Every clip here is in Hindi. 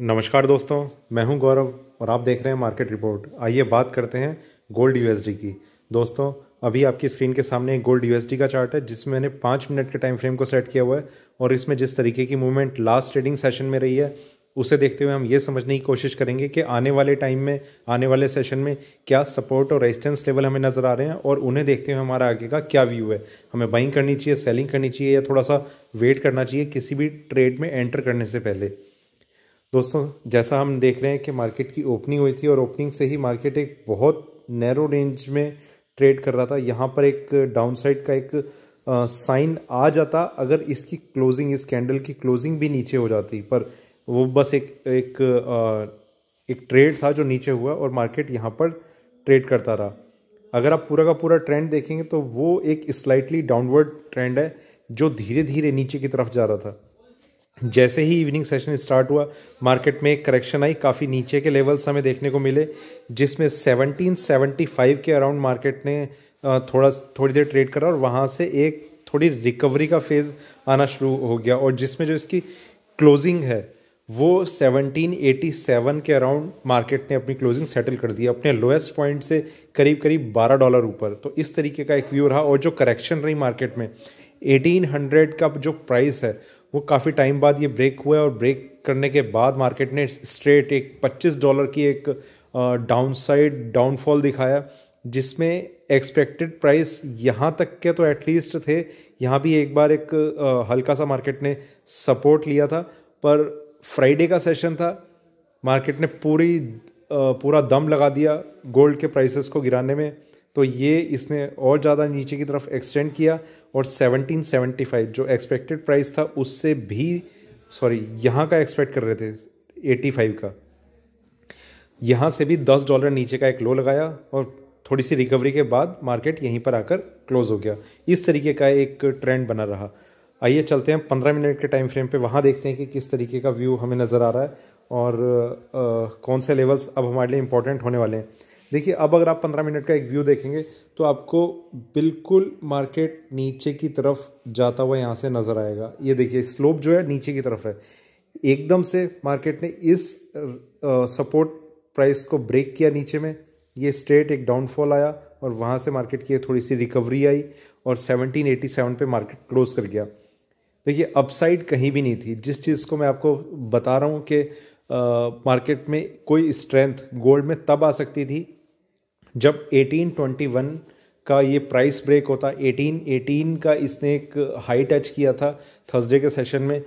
नमस्कार दोस्तों मैं हूं गौरव और आप देख रहे हैं मार्केट रिपोर्ट आइए बात करते हैं गोल्ड यूएसडी की दोस्तों अभी आपकी स्क्रीन के सामने एक गोल्ड यूएसडी का चार्ट है जिसमें मैंने पाँच मिनट के टाइम फ्रेम को सेट किया हुआ है और इसमें जिस तरीके की मूवमेंट लास्ट ट्रेडिंग सेशन में रही है उसे देखते हुए हम ये समझने की कोशिश करेंगे कि आने वाले टाइम में आने वाले सेशन में क्या सपोर्ट और रेजिस्टेंस लेवल हमें नज़र आ रहे हैं और उन्हें देखते हुए हमारा आगे का क्या व्यू है हमें बाइंग करनी चाहिए सेलिंग करनी चाहिए या थोड़ा सा वेट करना चाहिए किसी भी ट्रेड में एंटर करने से पहले दोस्तों जैसा हम देख रहे हैं कि मार्केट की ओपनिंग हुई थी और ओपनिंग से ही मार्केट एक बहुत नैरो रेंज में ट्रेड कर रहा था यहाँ पर एक डाउनसाइड का एक साइन आ जाता अगर इसकी क्लोजिंग इस कैंडल की क्लोजिंग भी नीचे हो जाती पर वो बस एक एक आ, एक ट्रेड था जो नीचे हुआ और मार्केट यहाँ पर ट्रेड करता रहा अगर आप पूरा का पूरा ट्रेंड देखेंगे तो वो एक स्लाइटली डाउनवर्ड ट्रेंड है जो धीरे धीरे नीचे की तरफ जा रहा था जैसे ही इवनिंग सेशन स्टार्ट हुआ मार्केट में एक करेक्शन आई काफ़ी नीचे के लेवल्स हमें देखने को मिले जिसमें 1775 के अराउंड मार्केट ने थोड़ा थोड़ी देर ट्रेड करा और वहाँ से एक थोड़ी रिकवरी का फेज़ आना शुरू हो गया और जिसमें जो इसकी क्लोजिंग है वो 1787 के अराउंड मार्केट ने अपनी क्लोजिंग सेटल कर दी अपने लोएस्ट पॉइंट से करीब करीब 12 डॉलर ऊपर तो इस तरीके का एक व्यू रहा और जो करेक्शन रही मार्केट में 1800 का जो प्राइस है वो काफ़ी टाइम बाद ये ब्रेक हुआ है और ब्रेक करने के बाद मार्केट ने स्ट्रेट एक 25 डॉलर की एक डाउन साइड डाउनफॉल दिखाया जिसमें एक्सपेक्टेड प्राइस यहाँ तक के तो एटलीस्ट थे यहाँ भी एक बार एक हल्का सा मार्केट ने सपोर्ट लिया था पर फ्राइडे का सेशन था मार्केट ने पूरी पूरा दम लगा दिया गोल्ड के प्राइसेस को गिराने में तो ये इसने और ज़्यादा नीचे की तरफ एक्सटेंड किया और 1775 जो एक्सपेक्टेड प्राइस था उससे भी सॉरी यहाँ का एक्सपेक्ट कर रहे थे 85 का यहाँ से भी 10 डॉलर नीचे का एक लो लगाया और थोड़ी सी रिकवरी के बाद मार्केट यहीं पर आकर क्लोज हो गया इस तरीके का एक ट्रेंड बना रहा आइए चलते हैं पंद्रह मिनट के टाइम फ्रेम पे वहाँ देखते हैं कि किस तरीके का व्यू हमें नज़र आ रहा है और आ, कौन से लेवल्स अब हमारे लिए इंपॉर्टेंट होने वाले हैं देखिए अब अगर आप पंद्रह मिनट का एक व्यू देखेंगे तो आपको बिल्कुल मार्केट नीचे की तरफ जाता हुआ यहाँ से नज़र आएगा ये देखिए स्लोप जो है नीचे की तरफ है एकदम से मार्केट ने इस सपोर्ट प्राइस को ब्रेक किया नीचे में ये स्ट्रेट एक डाउनफॉल आया और वहाँ से मार्केट की थोड़ी सी रिकवरी आई और 1787 पे मार्केट क्लोज कर गया देखिए अपसाइड कहीं भी नहीं थी जिस चीज़ को मैं आपको बता रहा हूँ कि मार्केट में कोई स्ट्रेंथ गोल्ड में तब आ सकती थी जब 1821 का ये प्राइस ब्रेक होता 1818 का इसने एक हाई टच किया था थर्सडे के सेशन में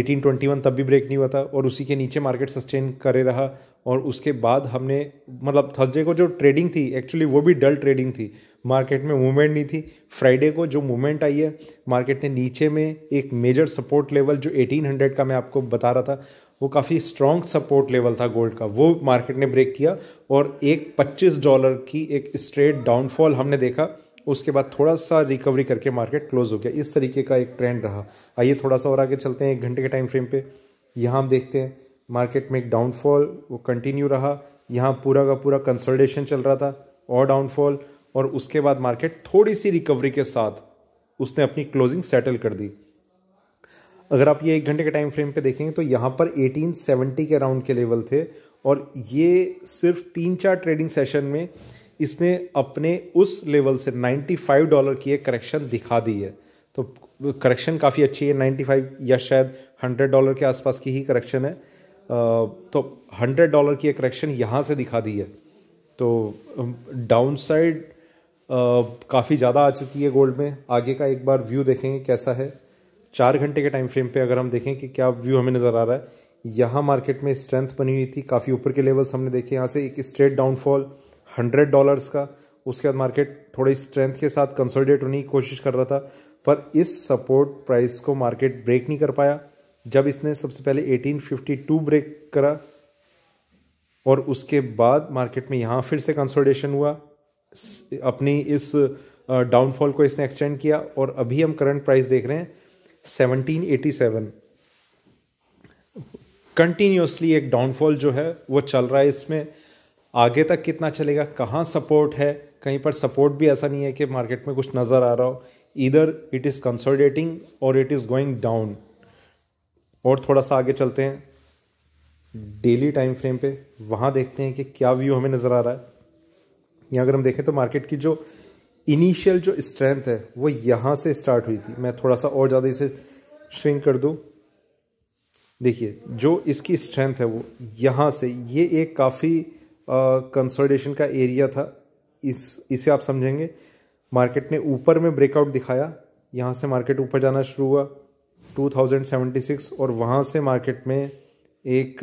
एटीन ट्वेंटी वन तब भी ब्रेक नहीं हुआ था और उसी के नीचे मार्केट सस्टेन करे रहा और उसके बाद हमने मतलब थर्सडे को जो ट्रेडिंग थी एक्चुअली वो भी डल ट्रेडिंग थी मार्केट में मूवमेंट नहीं थी फ्राइडे को जो मूवमेंट आई है मार्केट ने नीचे में एक मेजर सपोर्ट लेवल जो 1800 का मैं आपको बता रहा था वो काफ़ी स्ट्रॉन्ग सपोर्ट लेवल था गोल्ड का वो मार्केट ने ब्रेक किया और एक 25 डॉलर की एक स्ट्रेट डाउनफॉल हमने देखा उसके बाद थोड़ा सा रिकवरी करके मार्केट क्लोज हो गया इस तरीके का एक ट्रेंड रहा आइए थोड़ा सा और आगे चलते हैं एक घंटे के टाइम फ्रेम पे यहाँ हम देखते हैं मार्केट में एक डाउनफॉल वो कंटिन्यू रहा यहाँ पूरा का पूरा कंसल्टेशन चल रहा था और डाउनफॉल और उसके बाद मार्केट थोड़ी सी रिकवरी के साथ उसने अपनी क्लोजिंग सेटल कर दी अगर आप ये एक घंटे के टाइम फ्रेम पे देखेंगे तो यहाँ पर 1870 के अराउंड के लेवल थे और ये सिर्फ तीन चार ट्रेडिंग सेशन में इसने अपने उस लेवल से 95 डॉलर की एक करेक्शन दिखा दी है तो करेक्शन काफ़ी अच्छी है 95 या शायद 100 डॉलर के आसपास की ही करेक्शन है तो 100 डॉलर की एक करेक्शन यहाँ से दिखा दी है तो डाउन साइड काफ़ी ज़्यादा आ चुकी है गोल्ड में आगे का एक बार व्यू देखेंगे कैसा है चार घंटे के टाइम फ्रेम पे अगर हम देखें कि क्या व्यू हमें नज़र आ रहा है यहाँ मार्केट में स्ट्रेंथ बनी हुई थी काफ़ी ऊपर के लेवल्स हमने देखे यहाँ से एक स्ट्रेट डाउनफॉल हंड्रेड डॉलर्स का उसके बाद मार्केट थोड़ी स्ट्रेंथ के साथ कंसोलिडेट होने की कोशिश कर रहा था पर इस सपोर्ट प्राइस को मार्केट ब्रेक नहीं कर पाया जब इसने सबसे पहले 1852 ब्रेक करा और उसके बाद मार्केट में यहाँ फिर से कंसोलिडेशन हुआ अपनी इस डाउनफॉल को इसने एक्सटेंड किया और अभी हम करंट प्राइस देख रहे हैं 1787 कंटिन्यूसली एक डाउनफॉल जो है वो चल रहा है इसमें आगे तक कितना चलेगा कहाँ सपोर्ट है कहीं पर सपोर्ट भी ऐसा नहीं है कि मार्केट में कुछ नज़र आ रहा हो इधर इट इज़ कंसोलिडेटिंग और इट इज़ गोइंग डाउन और थोड़ा सा आगे चलते हैं डेली टाइम फ्रेम पे वहाँ देखते हैं कि क्या व्यू हमें नज़र आ रहा है या अगर हम देखें तो मार्केट की जो इनिशियल जो स्ट्रेंथ है वो यहाँ से स्टार्ट हुई थी मैं थोड़ा सा और ज़्यादा इसे श्रिंक कर दूँ देखिए जो इसकी स्ट्रेंथ है वो यहाँ से ये एक काफ़ी कंसोलिडेशन का एरिया था इस इसे आप समझेंगे मार्केट ने ऊपर में ब्रेकआउट दिखाया यहाँ से मार्केट ऊपर जाना शुरू हुआ 2076 और वहाँ से मार्केट में एक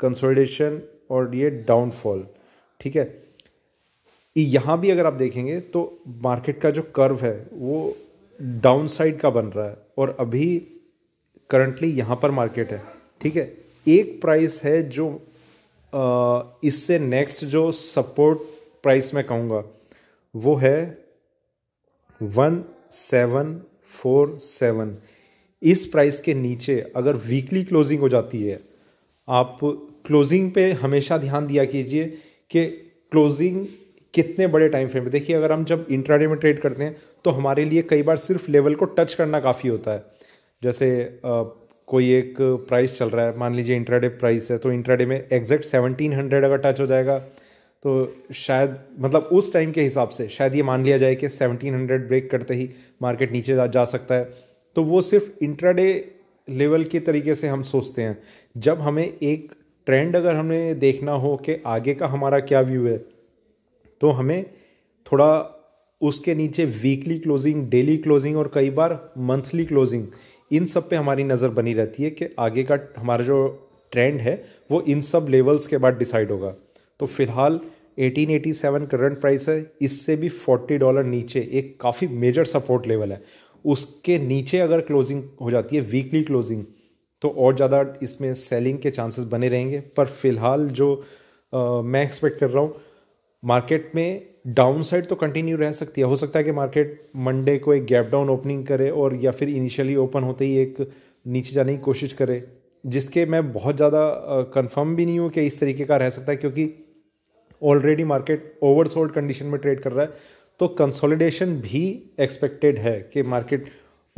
कंसोलिडेशन और ये डाउनफॉल ठीक है यहाँ भी अगर आप देखेंगे तो मार्केट का जो कर्व है वो डाउन साइड का बन रहा है और अभी करंटली यहाँ पर मार्केट है ठीक है एक प्राइस है जो इससे नेक्स्ट जो सपोर्ट प्राइस मैं कहूँगा वो है वन सेवन फोर सेवन इस प्राइस के नीचे अगर वीकली क्लोजिंग हो जाती है आप क्लोजिंग पे हमेशा ध्यान दिया कीजिए कि क्लोजिंग कितने बड़े टाइम फ्रेम पे देखिए अगर हम जब इंट्राडे में ट्रेड करते हैं तो हमारे लिए कई बार सिर्फ लेवल को टच करना काफ़ी होता है जैसे आ, कोई एक प्राइस चल रहा है मान लीजिए इंट्राडे प्राइस है तो इंट्राडे में एग्जैक्ट सेवनटीन हंड्रेड अगर टच हो जाएगा तो शायद मतलब उस टाइम के हिसाब से शायद ये मान लिया जाए कि सेवनटीन हंड्रेड ब्रेक करते ही मार्केट नीचे जा, जा सकता है तो वो सिर्फ इंट्राडे लेवल के तरीके से हम सोचते हैं जब हमें एक ट्रेंड अगर हमें देखना हो कि आगे का हमारा क्या व्यू है तो हमें थोड़ा उसके नीचे वीकली क्लोजिंग डेली क्लोजिंग और कई बार मंथली क्लोजिंग इन सब पे हमारी नज़र बनी रहती है कि आगे का हमारा जो ट्रेंड है वो इन सब लेवल्स के बाद डिसाइड होगा तो फिलहाल 1887 करंट प्राइस है इससे भी 40 डॉलर नीचे एक काफ़ी मेजर सपोर्ट लेवल है उसके नीचे अगर क्लोजिंग हो जाती है वीकली क्लोजिंग तो और ज़्यादा इसमें सेलिंग के चांसेस बने रहेंगे पर फिलहाल जो आ, मैं एक्सपेक्ट कर रहा हूँ मार्केट में डाउन साइड तो कंटिन्यू रह सकती है हो सकता है कि मार्केट मंडे को एक गैप डाउन ओपनिंग करे और या फिर इनिशियली ओपन होते ही एक नीचे जाने की कोशिश करे जिसके मैं बहुत ज़्यादा कंफर्म भी नहीं हूँ कि इस तरीके का रह सकता है क्योंकि ऑलरेडी मार्केट ओवरसोल्ड कंडीशन में ट्रेड कर रहा है तो कंसोलिडेशन भी एक्सपेक्टेड है कि मार्केट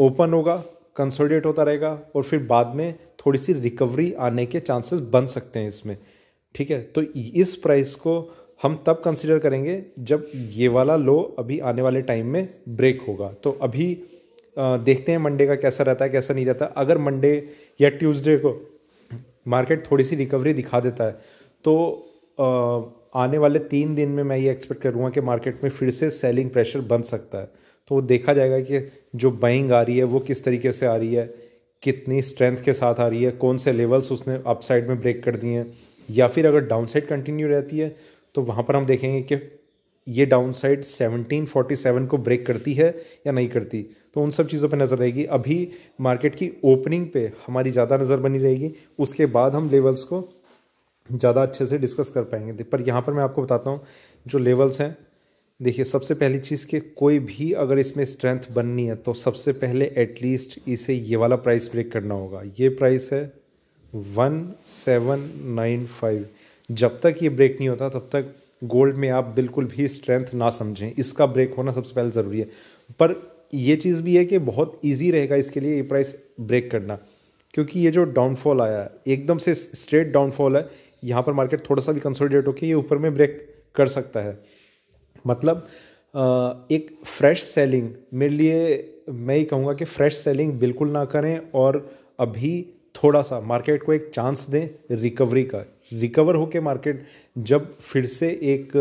ओपन होगा कंसोलिडेट होता रहेगा और फिर बाद में थोड़ी सी रिकवरी आने के चांसेस बन सकते हैं इसमें ठीक है तो इस प्राइस को हम तब कंसिडर करेंगे जब ये वाला लो अभी आने वाले टाइम में ब्रेक होगा तो अभी देखते हैं मंडे का कैसा रहता है कैसा नहीं रहता अगर मंडे या ट्यूसडे को मार्केट थोड़ी सी रिकवरी दिखा देता है तो आने वाले तीन दिन में मैं ये एक्सपेक्ट करूँगा कि मार्केट में फिर से सेलिंग प्रेशर बन सकता है तो देखा जाएगा कि जो बाइंग आ रही है वो किस तरीके से आ रही है कितनी स्ट्रेंथ के साथ आ रही है कौन से लेवल्स उसने अपसाइड में ब्रेक कर दिए हैं या फिर अगर डाउनसाइड कंटिन्यू रहती है तो वहाँ पर हम देखेंगे कि ये डाउन साइड सेवनटीन को ब्रेक करती है या नहीं करती तो उन सब चीज़ों पर नज़र रहेगी अभी मार्केट की ओपनिंग पे हमारी ज़्यादा नज़र बनी रहेगी उसके बाद हम लेवल्स को ज़्यादा अच्छे से डिस्कस कर पाएंगे पर यहाँ पर मैं आपको बताता हूँ जो लेवल्स हैं देखिए सबसे पहली चीज़ कि कोई भी अगर इसमें स्ट्रेंथ बननी है तो सबसे पहले एटलीस्ट इसे ये वाला प्राइस ब्रेक करना होगा ये प्राइस है वन सेवन नाइन फाइव जब तक ये ब्रेक नहीं होता तब तक गोल्ड में आप बिल्कुल भी स्ट्रेंथ ना समझें इसका ब्रेक होना सबसे पहले ज़रूरी है पर ये चीज़ भी है कि बहुत ईजी रहेगा इसके लिए ये प्राइस ब्रेक करना क्योंकि ये जो डाउनफॉल आया है एकदम से स्ट्रेट डाउनफॉल है यहाँ पर मार्केट थोड़ा सा भी कंसोलिडेट होकर ये ऊपर में ब्रेक कर सकता है मतलब एक फ्रेश सेलिंग मेरे लिए मैं ये कहूँगा कि फ्रेश सेलिंग बिल्कुल ना करें और अभी थोड़ा सा मार्केट को एक चांस दें रिकवरी का रिकवर होके मार्केट जब फिर से एक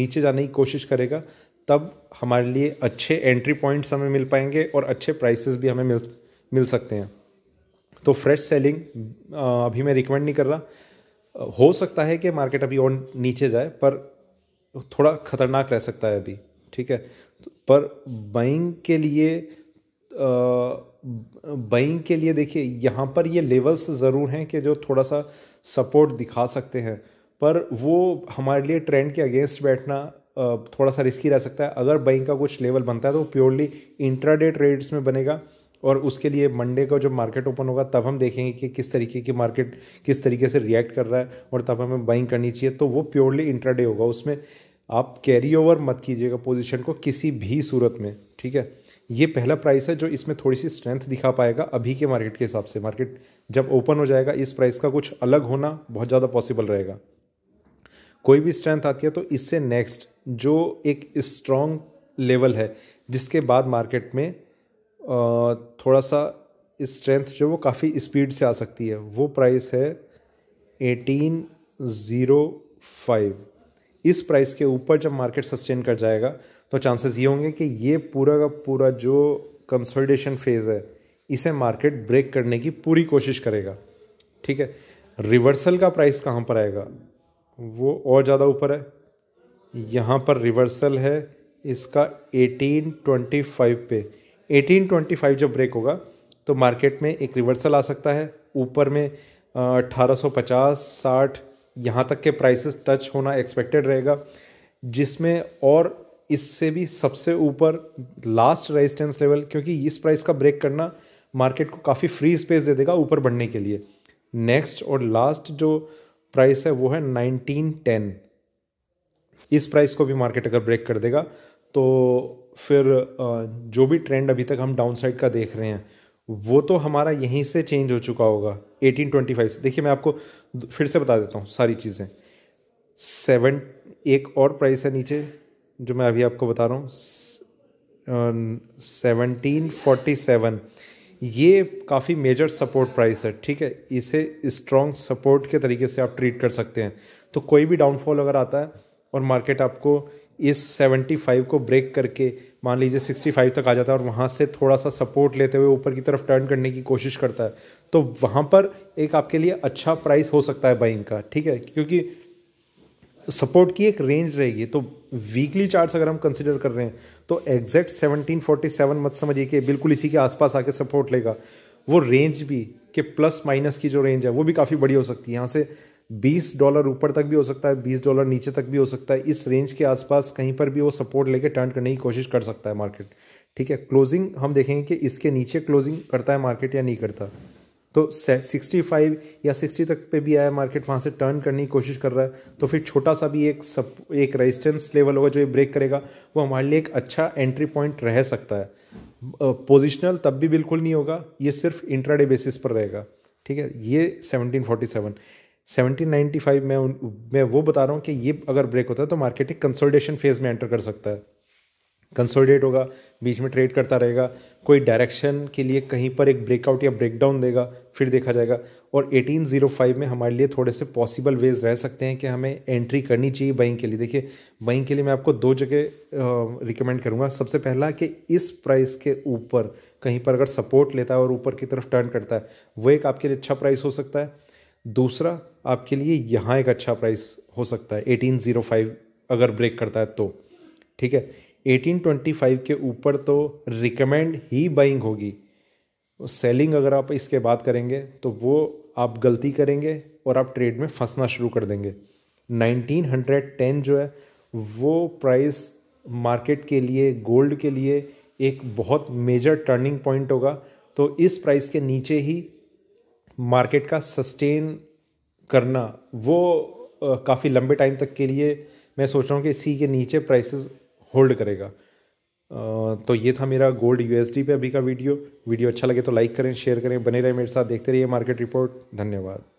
नीचे जाने की कोशिश करेगा तब हमारे लिए अच्छे एंट्री पॉइंट्स हमें मिल पाएंगे और अच्छे प्राइसेस भी हमें मिल मिल सकते हैं तो फ्रेश सेलिंग अभी मैं रिकमेंड नहीं कर रहा हो सकता है कि मार्केट अभी और नीचे जाए पर थोड़ा खतरनाक रह सकता है अभी ठीक है तो पर बाइंग के लिए आ, बाइंग के लिए देखिए यहाँ पर ये लेवल्स ज़रूर हैं कि जो थोड़ा सा सपोर्ट दिखा सकते हैं पर वो हमारे लिए ट्रेंड के अगेंस्ट बैठना थोड़ा सा रिस्की रह सकता है अगर बाइंग का कुछ लेवल बनता है तो प्योरली इंट्राडे ट्रेड्स में बनेगा और उसके लिए मंडे का जब मार्केट ओपन होगा तब हम देखेंगे कि किस तरीके की मार्केट किस तरीके से रिएक्ट कर रहा है और तब हमें बाइंग करनी चाहिए तो वो प्योरली इंट्राडे होगा उसमें आप कैरी ओवर मत कीजिएगा पोजीशन को किसी भी सूरत में ठीक है ये पहला प्राइस है जो इसमें थोड़ी सी स्ट्रेंथ दिखा पाएगा अभी के मार्केट के हिसाब से मार्केट जब ओपन हो जाएगा इस प्राइस का कुछ अलग होना बहुत ज़्यादा पॉसिबल रहेगा कोई भी स्ट्रेंथ आती है तो इससे नेक्स्ट जो एक स्ट्रॉन्ग लेवल है जिसके बाद मार्केट में थोड़ा सा स्ट्रेंथ जो वो काफ़ी स्पीड से आ सकती है वो प्राइस है एटीन ज़ीरो फाइव इस प्राइस के ऊपर जब मार्केट सस्टेन कर जाएगा तो चांसेस ये होंगे कि ये पूरा का पूरा जो कंसोलिडेशन फेज़ है इसे मार्केट ब्रेक करने की पूरी कोशिश करेगा ठीक है रिवर्सल का प्राइस कहाँ पर आएगा वो और ज़्यादा ऊपर है यहाँ पर रिवर्सल है इसका 1825 पे 1825 जब ब्रेक होगा तो मार्केट में एक रिवर्सल आ सकता है ऊपर में 1850 60 यहाँ तक के प्राइसेस टच होना एक्सपेक्टेड रहेगा जिसमें और इससे भी सबसे ऊपर लास्ट रेजिस्टेंस लेवल क्योंकि इस प्राइस का ब्रेक करना मार्केट को काफ़ी फ्री स्पेस दे देगा ऊपर बढ़ने के लिए नेक्स्ट और लास्ट जो प्राइस है वो है नाइनटीन टेन इस प्राइस को भी मार्केट अगर ब्रेक कर देगा तो फिर जो भी ट्रेंड अभी तक हम डाउन साइड का देख रहे हैं वो तो हमारा यहीं से चेंज हो चुका होगा 1825 से देखिए मैं आपको फिर से बता देता हूँ सारी चीज़ें सेवन एक और प्राइस है नीचे जो मैं अभी आपको बता रहा हूँ सेवनटीन फोर्टी सेवन ये काफ़ी मेजर सपोर्ट प्राइस है ठीक है इसे स्ट्रॉन्ग सपोर्ट के तरीके से आप ट्रीट कर सकते हैं तो कोई भी डाउनफॉल अगर आता है और मार्केट आपको इस 75 को ब्रेक करके मान लीजिए 65 तक आ जाता है और वहाँ से थोड़ा सा सपोर्ट लेते हुए ऊपर की तरफ टर्न करने की कोशिश करता है तो वहाँ पर एक आपके लिए अच्छा प्राइस हो सकता है बाइंग का ठीक है क्योंकि सपोर्ट की एक रेंज रहेगी तो वीकली चार्ट्स अगर हम कंसिडर कर रहे हैं तो एग्जैक्ट 1747 मत समझिए कि बिल्कुल इसी के आसपास आके सपोर्ट लेगा वो रेंज भी कि प्लस माइनस की जो रेंज है वो भी काफ़ी बड़ी हो सकती है यहाँ से 20 डॉलर ऊपर तक भी हो सकता है 20 डॉलर नीचे तक भी हो सकता है इस रेंज के आसपास कहीं पर भी वो सपोर्ट लेके टर्न करने की कोशिश कर सकता है मार्केट ठीक है क्लोजिंग हम देखेंगे कि इसके नीचे क्लोजिंग करता है मार्केट या नहीं करता तो 65 या 60 तक पे भी आया मार्केट वहाँ से टर्न करने की कोशिश कर रहा है तो फिर छोटा सा भी एक सब एक रेजिस्टेंस लेवल होगा जो ये ब्रेक करेगा वो हमारे लिए एक अच्छा एंट्री पॉइंट रह सकता है पोजिशनल तब भी बिल्कुल नहीं होगा ये सिर्फ इंट्राडे बेसिस पर रहेगा ठीक है ये 1747 1795 मैं उन मैं वो बता रहा हूँ कि ये अगर ब्रेक होता है तो मार्केट एक कंसोलिडेशन फेज में एंटर कर सकता है कंसोलिडेट होगा बीच में ट्रेड करता रहेगा कोई डायरेक्शन के लिए कहीं पर एक ब्रेकआउट या ब्रेकडाउन देगा फिर देखा जाएगा और 1805 में हमारे लिए थोड़े से पॉसिबल वेज रह सकते हैं कि हमें एंट्री करनी चाहिए बैंक के लिए देखिए बैंक के लिए मैं आपको दो जगह रिकमेंड करूँगा सबसे पहला कि इस प्राइस के ऊपर कहीं पर अगर सपोर्ट लेता है और ऊपर की तरफ टर्न करता है वो एक आपके लिए अच्छा प्राइस हो सकता है दूसरा आपके लिए यहाँ एक अच्छा प्राइस हो सकता है एटीन oh अगर ब्रेक करता है तो ठीक है 1825 के ऊपर तो रिकमेंड ही बाइंग होगी सेलिंग अगर आप इसके बात करेंगे तो वो आप गलती करेंगे और आप ट्रेड में फंसना शुरू कर देंगे 1910 जो है वो प्राइस मार्केट के लिए गोल्ड के लिए एक बहुत मेजर टर्निंग पॉइंट होगा तो इस प्राइस के नीचे ही मार्केट का सस्टेन करना वो काफ़ी लंबे टाइम तक के लिए मैं सोच रहा हूँ कि इसी के नीचे प्राइसेस होल्ड करेगा तो ये था मेरा गोल्ड यू पे अभी का वीडियो वीडियो अच्छा लगे तो लाइक करें शेयर करें बने रहें मेरे साथ देखते रहिए मार्केट रिपोर्ट धन्यवाद